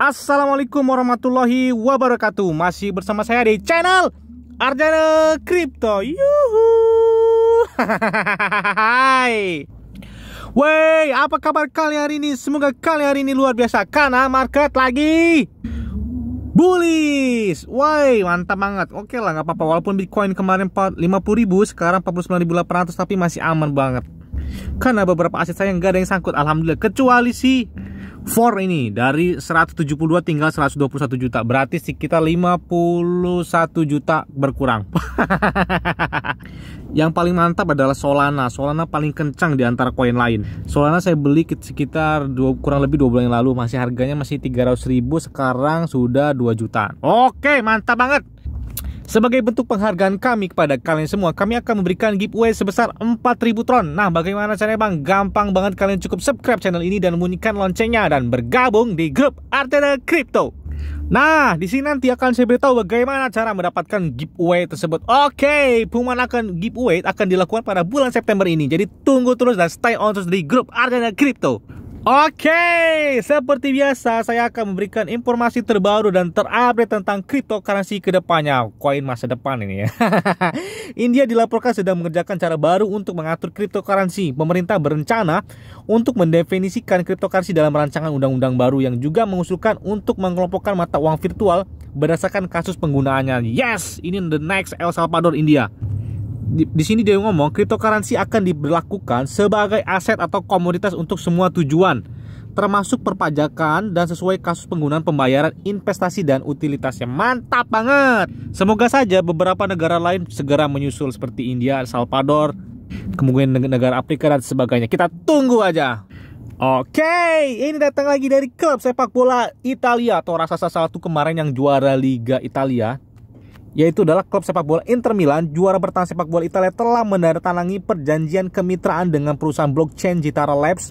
Assalamualaikum warahmatullahi wabarakatuh Masih bersama saya di channel Arjana Crypto Yuhu Hai Wey, apa kabar kalian hari ini? Semoga kalian hari ini luar biasa Karena market lagi bullish Wey, mantap banget Oke lah nggak apa-apa Walaupun Bitcoin kemarin 50 ribu Sekarang 49.800 Tapi masih aman banget Karena beberapa aset saya nggak ada yang sangkut Alhamdulillah Kecuali si 4 ini dari 172 tinggal 121 juta berarti sekitar 51 juta berkurang yang paling mantap adalah Solana Solana paling kencang di antara koin lain Solana saya beli sekitar dua, kurang lebih dua bulan yang lalu masih harganya masih 300 ribu sekarang sudah 2 juta oke mantap banget sebagai bentuk penghargaan kami kepada kalian semua, kami akan memberikan giveaway sebesar 4000 tron. Nah, bagaimana caranya Bang? Gampang banget kalian cukup subscribe channel ini dan bunyikan loncengnya dan bergabung di grup Artena Crypto. Nah, di sini nanti akan saya beritahu bagaimana cara mendapatkan giveaway tersebut. Oke, pengumuman akan giveaway akan dilakukan pada bulan September ini. Jadi tunggu terus dan stay on terus di grup Artena Crypto. Oke, seperti biasa saya akan memberikan informasi terbaru dan terupdate tentang cryptocurrency ke depannya, koin masa depan ini ya. India dilaporkan sedang mengerjakan cara baru untuk mengatur cryptocurrency. Pemerintah berencana untuk mendefinisikan cryptocurrency dalam rancangan undang-undang baru yang juga mengusulkan untuk mengelompokkan mata uang virtual berdasarkan kasus penggunaannya. Yes, ini the next El Salvador India di, di sini dia ngomong cryptocurrency akan diberlakukan sebagai aset atau komoditas untuk semua tujuan termasuk perpajakan dan sesuai kasus penggunaan pembayaran investasi dan utilitasnya mantap banget semoga saja beberapa negara lain segera menyusul seperti India, El Salvador kemungkinan negara Afrika dan sebagainya kita tunggu aja Oke, okay, ini datang lagi dari klub sepak bola Italia atau raksasa satu kemarin yang juara Liga Italia yaitu adalah klub sepak bola Inter Milan, juara bertahan sepak bola Italia telah menandatangani perjanjian kemitraan dengan perusahaan blockchain Gitara Labs.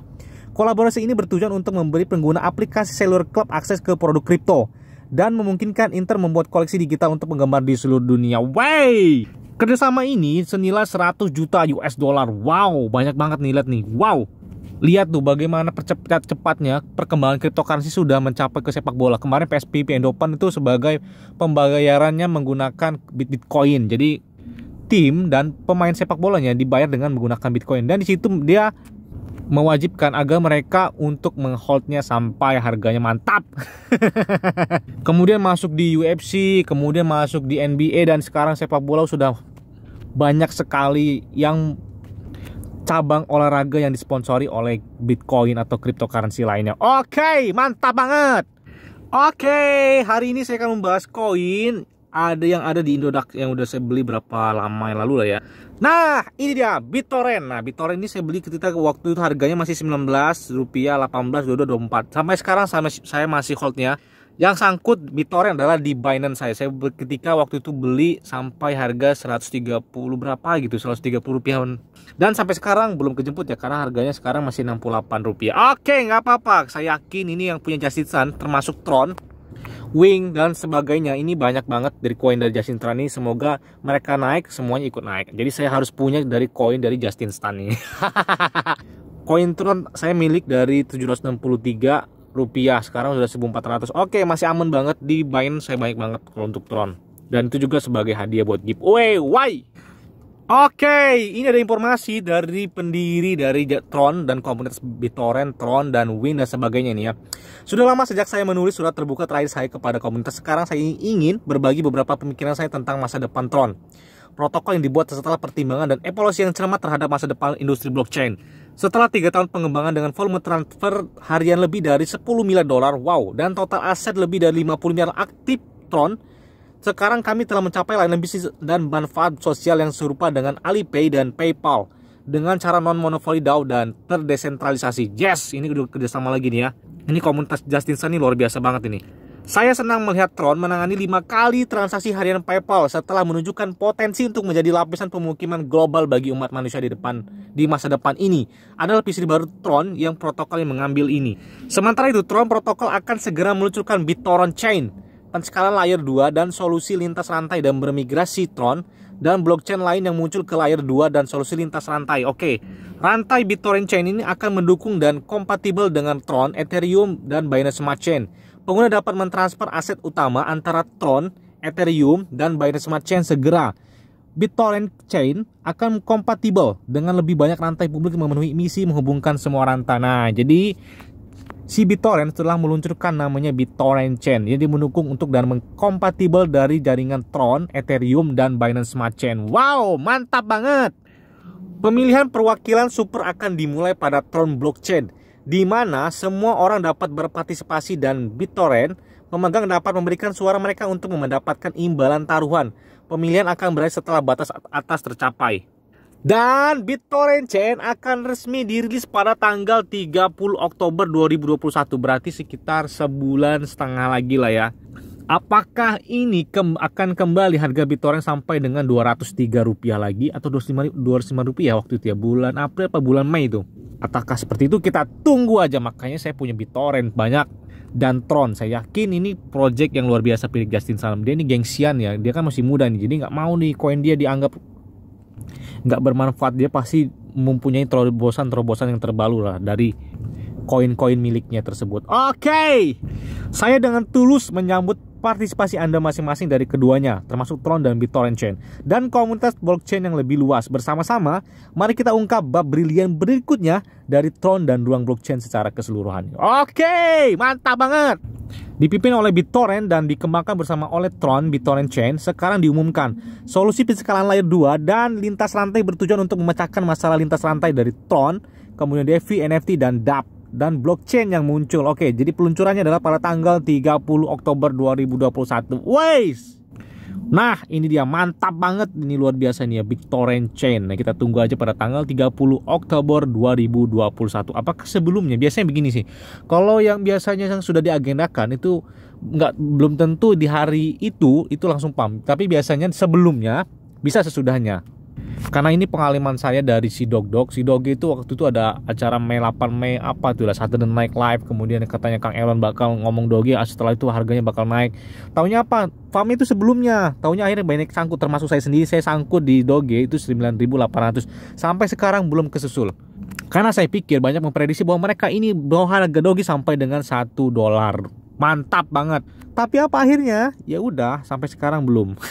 Kolaborasi ini bertujuan untuk memberi pengguna aplikasi seluruh klub akses ke produk kripto dan memungkinkan Inter membuat koleksi digital untuk penggemar di seluruh dunia. Wey! Kerjasama ini senilai 100 juta US dollar. Wow, banyak banget nih lihat nih. Wow lihat tuh bagaimana percepat cepatnya perkembangan cryptocurrency sudah mencapai ke sepak bola. Kemarin PSP Endopan itu sebagai pembayarannya menggunakan Bitcoin. Jadi tim dan pemain sepak bolanya dibayar dengan menggunakan Bitcoin dan di situ dia mewajibkan agar mereka untuk mengholdnya sampai harganya mantap. kemudian masuk di UFC, kemudian masuk di NBA dan sekarang sepak bola sudah banyak sekali yang cabang olahraga yang disponsori oleh Bitcoin atau cryptocurrency lainnya. Oke, okay, mantap banget. Oke, okay, hari ini saya akan membahas koin ada yang ada di Indodax yang udah saya beli berapa lama yang lalu lah ya. Nah, ini dia BitTorrent. Nah, BitTorrent ini saya beli ketika waktu itu harganya masih 19 rupiah, 18, 22, 24. Sampai sekarang saya masih holdnya yang sangkut BitTorrent adalah di Binance saya. Saya ketika waktu itu beli sampai harga 130 berapa gitu, 130 rupiah. Dan sampai sekarang belum kejemput ya karena harganya sekarang masih 68 rupiah. Oke, nggak apa-apa. Saya yakin ini yang punya Justin termasuk Tron Wing dan sebagainya ini banyak banget dari koin dari Justin Tran ini semoga mereka naik semuanya ikut naik jadi saya harus punya dari koin dari Justin Stan ini koin Tron saya milik dari 763 rupiah sekarang sudah 1400 oke masih aman banget di Binance saya baik banget kalau untuk Tron dan itu juga sebagai hadiah buat giveaway why Oke, ini ada informasi dari pendiri dari Tron dan komunitas BitTorrent, Tron dan Win dan sebagainya nih ya. Sudah lama sejak saya menulis surat terbuka terakhir saya kepada komunitas, sekarang saya ingin berbagi beberapa pemikiran saya tentang masa depan Tron. Protokol yang dibuat setelah pertimbangan dan evolusi yang cermat terhadap masa depan industri blockchain. Setelah tiga tahun pengembangan dengan volume transfer harian lebih dari 10 miliar dolar, wow, dan total aset lebih dari 50 miliar aktif Tron, sekarang kami telah mencapai layanan bisnis dan manfaat sosial yang serupa dengan Alipay dan PayPal dengan cara non-monopoli DAO dan terdesentralisasi. Yes, ini kerjasama lagi nih ya. Ini komunitas Justin Sun ini luar biasa banget ini. Saya senang melihat Tron menangani lima kali transaksi harian PayPal setelah menunjukkan potensi untuk menjadi lapisan pemukiman global bagi umat manusia di depan di masa depan ini. Adalah PC baru Tron yang protokol yang mengambil ini. Sementara itu, Tron protokol akan segera meluncurkan BitTorrent Chain, penskala layer 2 dan solusi lintas rantai dan bermigrasi Tron dan blockchain lain yang muncul ke layer 2 dan solusi lintas rantai. Oke, rantai BitTorrent Chain ini akan mendukung dan kompatibel dengan Tron, Ethereum, dan Binance Smart Chain pengguna dapat mentransfer aset utama antara Tron, Ethereum, dan Binance Smart Chain segera. BitTorrent Chain akan kompatibel dengan lebih banyak rantai publik memenuhi misi menghubungkan semua rantai. Nah, jadi si BitTorrent telah meluncurkan namanya BitTorrent Chain. Jadi mendukung untuk dan mengkompatibel dari jaringan Tron, Ethereum, dan Binance Smart Chain. Wow, mantap banget! Pemilihan perwakilan super akan dimulai pada Tron Blockchain di mana semua orang dapat berpartisipasi dan BitTorrent pemegang dapat memberikan suara mereka untuk mendapatkan imbalan taruhan. Pemilihan akan berakhir setelah batas atas tercapai. Dan BitTorrent CN akan resmi dirilis pada tanggal 30 Oktober 2021 berarti sekitar sebulan setengah lagi lah ya. Apakah ini ke akan kembali harga BitTorrent sampai dengan 203 rupiah lagi atau 25 205 rupiah waktu itu ya bulan April apa bulan Mei itu? Apakah seperti itu kita tunggu aja makanya saya punya BitTorrent banyak dan Tron saya yakin ini project yang luar biasa pilih Justin Salam dia ini gengsian ya dia kan masih muda nih jadi nggak mau nih koin dia dianggap nggak bermanfaat dia pasti mempunyai terobosan-terobosan yang terbaru lah dari koin-koin miliknya tersebut. Oke, okay. saya dengan tulus menyambut partisipasi Anda masing-masing dari keduanya, termasuk Tron dan BitTorrent Chain, dan komunitas blockchain yang lebih luas. Bersama-sama, mari kita ungkap bab brilian berikutnya dari Tron dan ruang blockchain secara keseluruhan. Oke, mantap banget! Dipimpin oleh BitTorrent dan dikembangkan bersama oleh Tron, BitTorrent Chain, sekarang diumumkan solusi pencegahan layer 2 dan lintas rantai bertujuan untuk memecahkan masalah lintas rantai dari Tron, kemudian DeFi, NFT, dan DAP dan blockchain yang muncul. Oke, jadi peluncurannya adalah pada tanggal 30 Oktober 2021. Wais. Nah, ini dia mantap banget. Ini luar biasa nih ya BitTorrent Chain. Nah, kita tunggu aja pada tanggal 30 Oktober 2021. Apakah sebelumnya? Biasanya begini sih. Kalau yang biasanya yang sudah diagendakan itu nggak belum tentu di hari itu itu langsung pump. Tapi biasanya sebelumnya bisa sesudahnya karena ini pengalaman saya dari si Dog Dog si Dog itu waktu itu ada acara Mei 8 Mei apa tuh lah Saturday Night Live kemudian katanya Kang Elon bakal ngomong Dogi ah, setelah itu harganya bakal naik tahunya apa farm itu sebelumnya tahunya akhirnya banyak sangkut termasuk saya sendiri saya sangkut di Doge itu 9800 sampai sekarang belum kesusul karena saya pikir banyak memprediksi bahwa mereka ini bahwa harga dogi sampai dengan satu dolar mantap banget tapi apa akhirnya ya udah sampai sekarang belum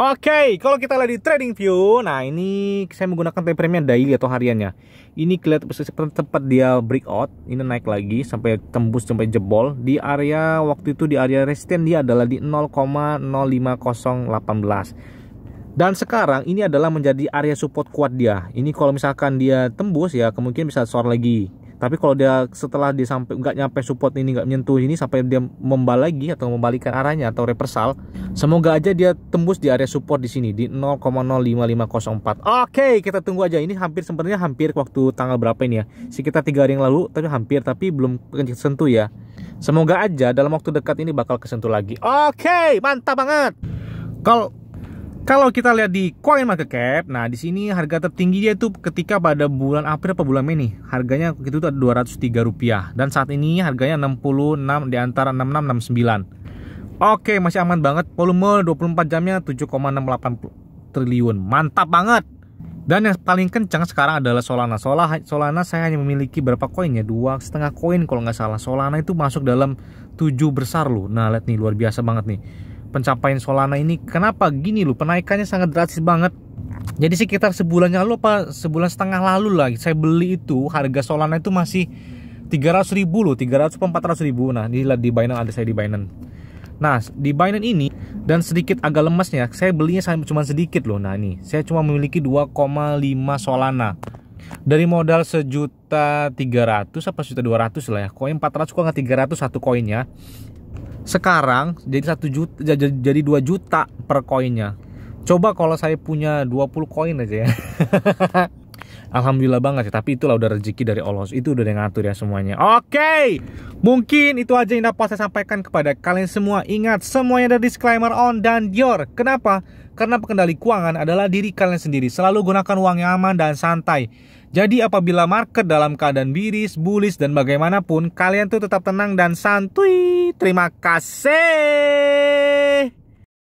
Oke, okay, kalau kita lihat di trading view, nah ini saya menggunakan time daily atau hariannya. Ini kelihatan cepat dia breakout, ini naik lagi sampai tembus sampai jebol di area waktu itu di area resisten dia adalah di 0,05018. Dan sekarang ini adalah menjadi area support kuat dia. Ini kalau misalkan dia tembus ya kemungkinan bisa sor lagi tapi kalau dia setelah dia sampai nggak nyampe support ini nggak menyentuh ini sampai dia membal lagi atau membalikan arahnya atau reversal semoga aja dia tembus di area support di sini di 0,05504 oke kita tunggu aja ini hampir sebenarnya hampir waktu tanggal berapa ini ya sekitar tiga hari yang lalu tapi hampir tapi belum kesentuh ya semoga aja dalam waktu dekat ini bakal kesentuh lagi oke mantap banget kalau kalau kita lihat di Coin Market Cap, nah di sini harga tertinggi yaitu ketika pada bulan April atau bulan Mei nih, harganya itu ada 203 rupiah dan saat ini harganya 66 di antara 6669. Oke, masih aman banget. Volume 24 jamnya 7,68 triliun. Mantap banget. Dan yang paling kencang sekarang adalah Solana. Solana, Solana saya hanya memiliki berapa koin ya? Dua setengah koin kalau nggak salah. Solana itu masuk dalam tujuh besar loh. Nah lihat nih luar biasa banget nih pencapaian Solana ini kenapa gini loh penaikannya sangat drastis banget jadi sekitar sebulan lalu apa sebulan setengah lalu lah saya beli itu harga Solana itu masih 300 ribu loh 300 400 ribu nah ini di Binance ada saya di Binance nah di Binance ini dan sedikit agak lemesnya saya belinya saya cuma sedikit loh nah ini saya cuma memiliki 2,5 Solana dari modal sejuta tiga ratus apa sejuta dua ratus lah ya koin empat ratus nggak tiga ratus satu koinnya sekarang jadi satu juta jadi dua juta per koinnya coba kalau saya punya 20 koin aja ya Alhamdulillah banget sih, tapi itulah udah rezeki dari Allah. Itu udah yang ngatur ya semuanya. Oke. Okay. Mungkin itu aja yang dapat saya sampaikan kepada kalian semua. Ingat semuanya ada disclaimer on dan your. Kenapa? Karena pengendali keuangan adalah diri kalian sendiri. Selalu gunakan uang yang aman dan santai. Jadi apabila market dalam keadaan biris, bullish dan bagaimanapun, kalian tuh tetap tenang dan santuy. Terima kasih.